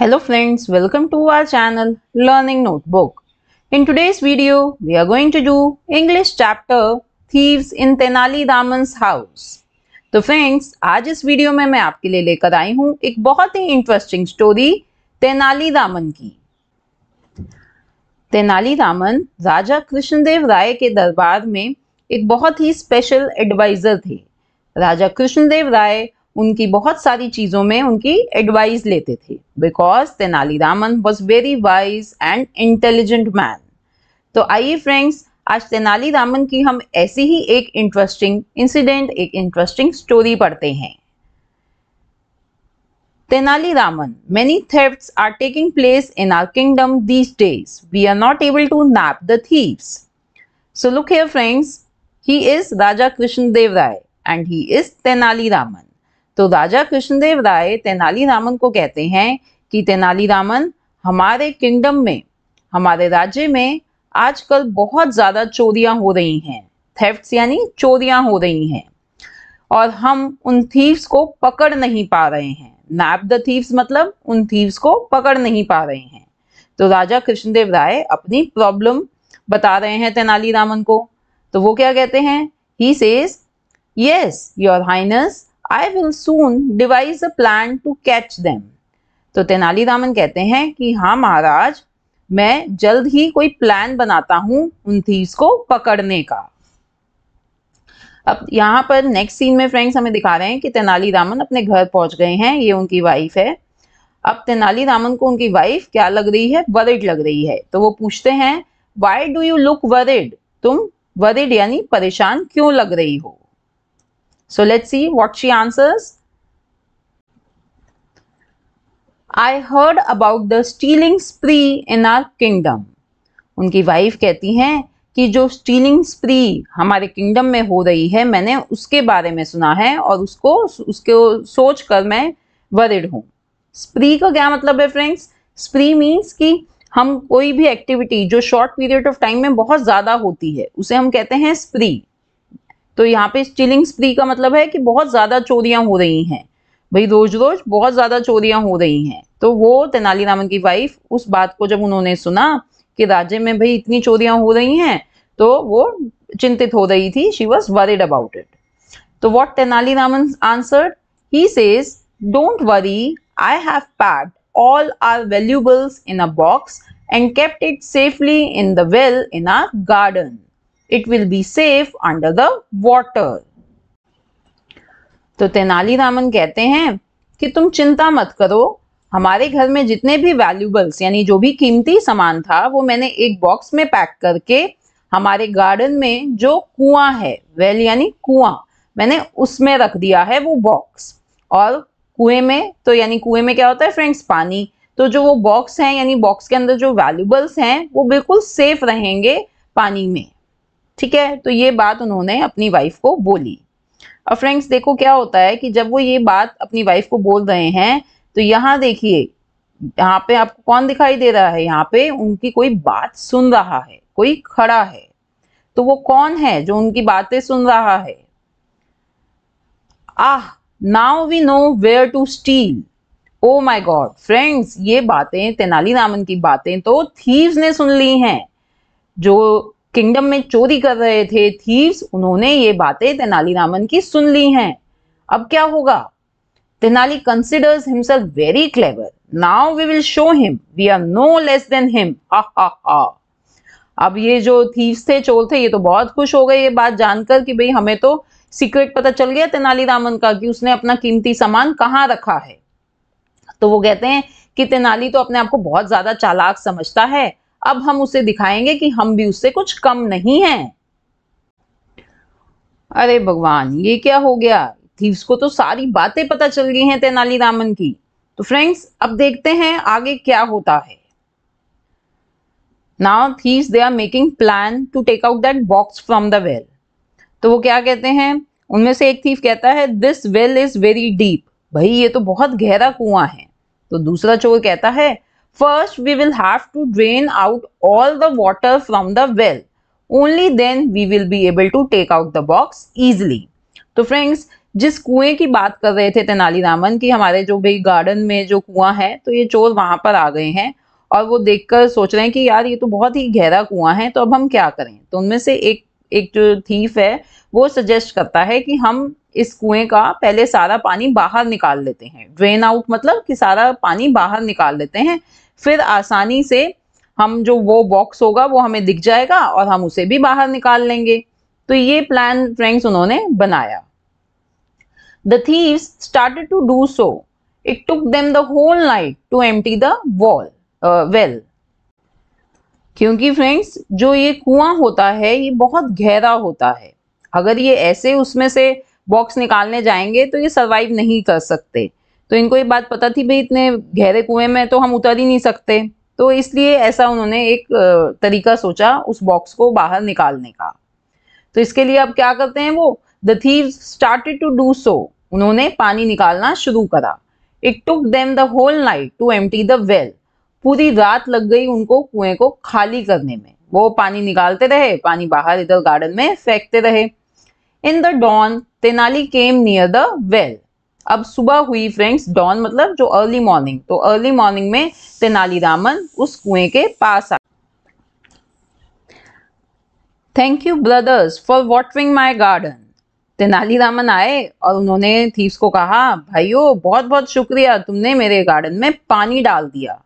Hello friends, welcome to our channel Learning Notebook. In today's video, we are going to do English chapter Thieves in Tenali Daman's House. तो friends आज इस video में मैं आपके लिए लेकर आई हूँ एक बहुत ही इंटरेस्टिंग स्टोरी तेनाली दामन की तेनाली दामन राजा कृष्णदेव राय के दरबार में एक बहुत ही स्पेशल एडवाइजर थे राजा कृष्णदेव rai उनकी बहुत सारी चीज़ों में उनकी एडवाइस लेते थे because Tenaliraman was very wise and intelligent man तो आइए फ्रेंड्स आज तेनालीरामन की हम ऐसी ही एक इंटरेस्टिंग इंसिडेंट एक इंटरेस्टिंग स्टोरी पढ़ते हैं Tenali many thefts are taking place in our kingdom these days. We are not able to nab the thieves. So look here friends, he is Raja Krishnadev Rai and he is Tenali Raman. तो राजा कृष्णदेव राय तेनालीरामन को कहते हैं कि तेनालीरामन हमारे kingdom में हमारे राज्य में आजकल बहुत ज़्यादा चोरियां हो रही हैं थेफ्ट्स यानी चोरियां हो रही हैं और हम उन थीव्स को पकड़ नहीं पा रहे हैं नैप द थीव्स मतलब उन थीव्स को पकड़ नहीं पा रहे हैं तो राजा कृष्णदेव राय अपनी प्रॉब्लम बता रहे हैं तेनालीरामन को तो वो क्या कहते हैं he says yes your highness I will soon devise a plan to catch them तो तेनालीरामन कहते हैं कि हाँ महाराज मैं जल्द ही कोई प्लान बनाता हूं उन थीव्स को पकड़ने का अब यहाँ पर नेक्स्ट सीन में फ्रेंड्स हमें दिखा रहे हैं कि तेनालीरामन अपने घर पहुंच गए हैं ये उनकी वाइफ है अब तेनालीरामन को उनकी वाइफ क्या लग रही है वरिड लग रही है तो वो पूछते हैं why do you look worried तुम वरिड यानी परेशान क्यों लग रही हो So let's see what she answers. I heard about the stealing spree in our kingdom. उनकी वाइफ कहती हैं कि जो स्टीलिंग स्प्री हमारे किंगडम में हो रही है मैंने उसके बारे में सुना है और उसको उसको सोच कर मैं वरिड हूँ स्प्री का क्या मतलब है फ्रेंड्स स्प्री मीन्स कि हम कोई भी एक्टिविटी जो शॉर्ट पीरियड ऑफ टाइम में बहुत ज़्यादा होती है उसे हम कहते हैं स्प्री तो यहाँ पे चिलिंग स्प्री का मतलब है कि बहुत ज़्यादा चोरियां हो रही हैं भाई रोज रोज बहुत ज़्यादा चोरियां हो रही हैं तो वो तेनालीरामन की वाइफ उस बात को जब उन्होंने सुना कि राज्य में भाई इतनी चोरियां हो रही हैं तो वो चिंतित हो रही थी she was worried about it तो what Tenaliraman answer he says don't worry I have packed all our valuables in a box and kept it safely in the well in our garden it will be safe under the water तो तेनालीरामन कहते हैं कि तुम चिंता मत करो हमारे घर में जितने भी वैल्यूबल्स यानी जो भी कीमती सामान था वो मैंने एक बॉक्स में पैक करके हमारे गार्डन में जो कुआं है वेल यानी कुआं मैंने उसमें रख दिया है वो बॉक्स और कुएं में तो यानी कुएं में क्या होता है फ्रेंड्स पानी तो जो वो बॉक्स है यानी बॉक्स के अंदर जो वैल्यूबल्स हैं वो बिल्कुल सेफ रहेंगे पानी में ठीक है तो ये बात उन्होंने अपनी वाइफ को बोली और फ्रेंड्स देखो क्या होता है कि जब वो ये बात अपनी वाइफ को बोल रहे हैं तो यहाँ देखिए यहाँ पे आपको कौन दिखाई दे रहा है यहाँ पे उनकी कोई बात सुन रहा है कोई खड़ा है तो वो कौन है जो उनकी बातें सुन रहा है ah now we know where to steal oh my god friends ये बातें तेनालीरामन की बातें तो थीव्स ने सुन ली हैं जो किंगडम में चोरी कर रहे थे थीव्स उन्होंने ये बातें तेनालीरामन की सुन ली हैं अब क्या होगा Tenali considers himself very clever now we will show him we are no less than him हा अब ये जो थीव्स थे चोर थे ये तो बहुत खुश हो गए ये बात जानकर कि भाई हमें तो सीक्रेट पता चल गया तेनालीरामन का कि उसने अपना कीमती सामान कहाँ रखा है तो वो कहते हैं कि तेनाली तो अपने आप को बहुत ज्यादा चालाक समझता है अब हम उसे दिखाएंगे कि हम भी उससे कुछ कम नहीं हैं अरे भगवान ये क्या हो गया थीव्स को तो सारी बातें पता चल गई हैं तेनाली रामन की तो फ्रेंड्स अब देखते हैं आगे क्या होता है now thieves they are making plan to take out that box from the well तो वो क्या कहते हैं उनमें से एक थीफ कहता है this well is very deep भाई ये तो बहुत गहरा कुआं है तो दूसरा चोर कहता है First, we will have to drain out all the water from the well. Only then we will be able to take out the box easily. so तो friends जिस कुएं की बात कर रहे थे तेनाली रामन की हमारे जो भाई गार्डन में जो कुआं है तो ये चोर वहां पर आ गए हैं और वो देखकर सोच रहे हैं कि यार ये तो बहुत ही गहरा कुआं है तो अब हम क्या करें तो उनमें से एक एक जो थीफ है वो सजेस्ट करता है कि हम इस कुएं का पहले सारा पानी बाहर निकाल लेते हैं ड्रेन आउट मतलब कि सारा पानी बाहर निकाल लेते हैं फिर आसानी से हम जो वो बॉक्स होगा वो हमें दिख जाएगा और हम उसे भी बाहर निकाल लेंगे तो ये प्लान फ्रेंक्स उन्होंने बनाया the thieves started to do so it took them the whole night to empty the well क्योंकि फ्रेंड्स जो ये कुआं होता है ये बहुत गहरा होता है अगर ये ऐसे उसमें से बॉक्स निकालने जाएंगे तो ये सर्वाइव नहीं कर सकते तो इनको ये बात पता थी भाई इतने गहरे कुएं में तो हम उतर ही नहीं सकते तो इसलिए ऐसा उन्होंने एक तरीका सोचा उस बॉक्स को बाहर निकालने का तो इसके लिए अब क्या करते हैं वो the thief started to do so उन्होंने पानी निकालना शुरू करा it took them the whole night to एम द वेल पूरी रात लग गई उनको कुएं को खाली करने में वो पानी निकालते रहे पानी बाहर इधर गार्डन में फेंकते रहे in the dawn Tenali came near the well अब सुबह हुई फ्रेंड्स डॉन मतलब जो अर्ली मॉर्निंग तो अर्ली मॉर्निंग में तेनालीरामन उस कुएं के पास आ thank you brothers for watering my garden Tenaliraman आए और उन्होंने थीव्स को कहा भाइयों बहुत बहुत शुक्रिया तुमने मेरे गार्डन में पानी डाल दिया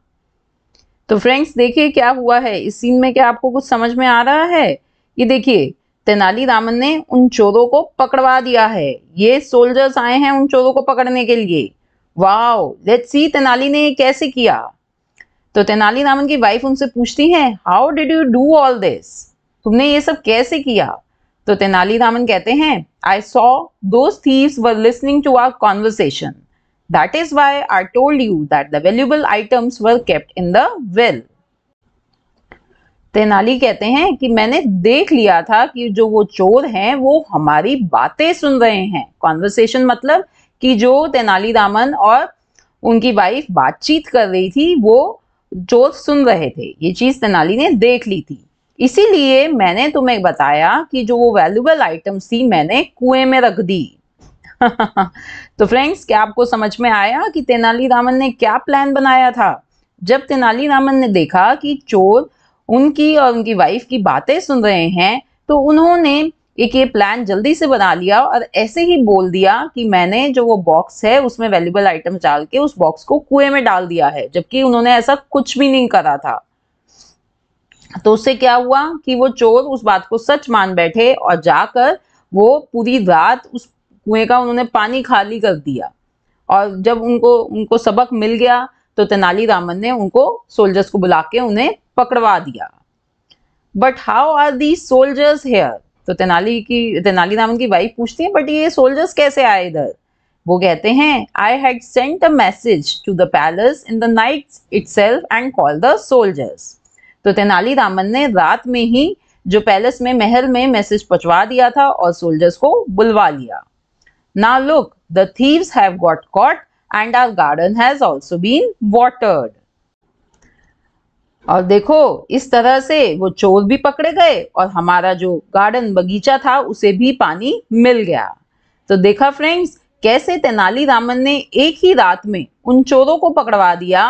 तो फ्रेंड्स देखिए क्या हुआ है इस सीन में क्या आपको कुछ समझ में आ रहा है ये देखिए तेनालीरामन ने उन चोरों को पकड़वा दिया है ये सोल्जर्स आए हैं उन चोरों को पकड़ने के लिए वाओ लेट्स सी तेनाली ने ये कैसे किया तो तेनालीरामन की वाइफ उनसे पूछती है how did you do all this तुमने ये सब कैसे किया तो तेनालीरामन कहते हैं I saw those thieves were listening to our conversation that is why I told you that the valuable items were kept in the well Tenali कहते हैं कि मैंने देख लिया था कि जो वो चोर हैं वो हमारी बातें सुन रहे हैं कॉन्वर्सेशन मतलब कि जो तेनाली रामन और उनकी वाइफ बातचीत कर रही थी वो चोर सुन रहे थे ये चीज़ तेनाली ने देख ली थी इसीलिए मैंने तुम्हें बताया कि जो वो वैल्यूबल आइटम्स थी मैंने कुएं में रख दी तो फ्रेंड्स क्या आपको समझ में आया कि तेनाली रामन ने क्या प्लान बनाया था जब तेनाली रामन ने देखा कि चोर उनकी और उनकी वाइफ की बातें सुन रहे हैं तो उन्होंने एक ये प्लान जल्दी से बना लिया और ऐसे ही बोल दिया कि मैंने जो वो बॉक्स है उसमें वैल्यूबल आइटम डाल के उस बॉक्स को कुएं में डाल दिया है जबकि उन्होंने ऐसा कुछ भी नहीं करा था तो उससे क्या हुआ कि वो चोर उस बात को सच मान बैठे और जाकर वो पूरी रात उस कुएं का उन्होंने पानी खाली कर दिया और जब उनको उनको सबक मिल गया तो तेनालीरामन ने उनको सोल्जर्स को बुला के उन्हें पकड़वा दिया but how are the soldiers here तो तेनाली की तेनालीरामन की वाइफ पूछती है बट ये सोल्जर्स कैसे आए इधर वो कहते हैं I had sent a message to the palace in the night it and call the soldiers तो तेनालीरामन ने रात में ही जो पैलेस में महल में मैसेज पहुंचवा दिया था और सोल्जर्स को बुलवा लिया ना look the thieves have got caught and our garden has also been watered और देखो इस तरह से वो चोर भी पकड़े गए और हमारा जो गार्डन बगीचा था उसे भी पानी मिल गया तो देखा फ्रेंड्स कैसे तेनाली रामन ने एक ही रात में उन चोरों को पकड़वा दिया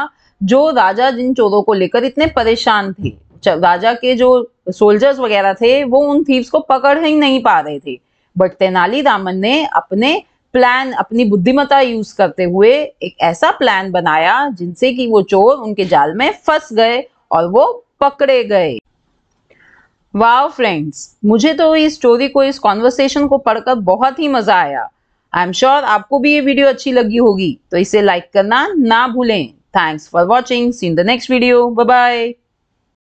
जो राजा जिन चोरों को लेकर इतने परेशान थे राजा के जो सोल्जर्स वगैरह थे वो उन थीव्स को पकड़ ही नहीं पा रहे थे बट तेनाली रामन ने अपने प्लान अपनी बुद्धिमता यूज करते हुए एक ऐसा प्लान बनाया जिनसे कि वो चोर उनके जाल में फंस गए और वो पकड़े गए वाह फ्रेंड्स मुझे तो इस स्टोरी को इस कॉन्वर्सेशन को पढ़कर बहुत ही मजा आया आई एम श्योर आपको भी ये वीडियो अच्छी लगी होगी तो इसे लाइक करना ना भूलें thanks for watching see in the next video bye